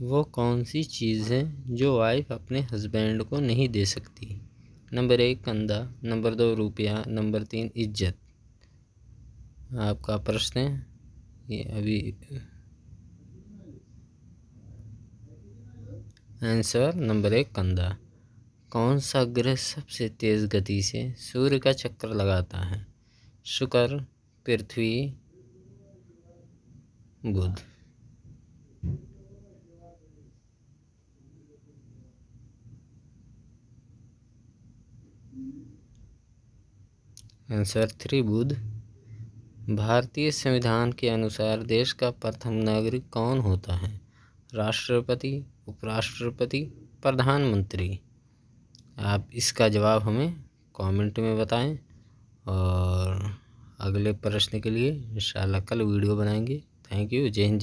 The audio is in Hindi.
वो कौन सी चीज़ है जो वाइफ अपने हस्बैंड को नहीं दे सकती नंबर एक कंधा नंबर दो रुपया नंबर तीन इज्जत आपका प्रश्न है ये अभी आंसर नंबर एक कंधा कौन सा ग्रह सबसे तेज़ गति से सूर्य का चक्कर लगाता है शुक्र पृथ्वी बुध आंसर बुद्ध भारतीय संविधान के अनुसार देश का प्रथम नागरिक कौन होता है राष्ट्रपति उपराष्ट्रपति प्रधानमंत्री आप इसका जवाब हमें कमेंट में बताएं और अगले प्रश्न के लिए इंशाल्लाह कल वीडियो बनाएंगे थैंक यू जय हिंद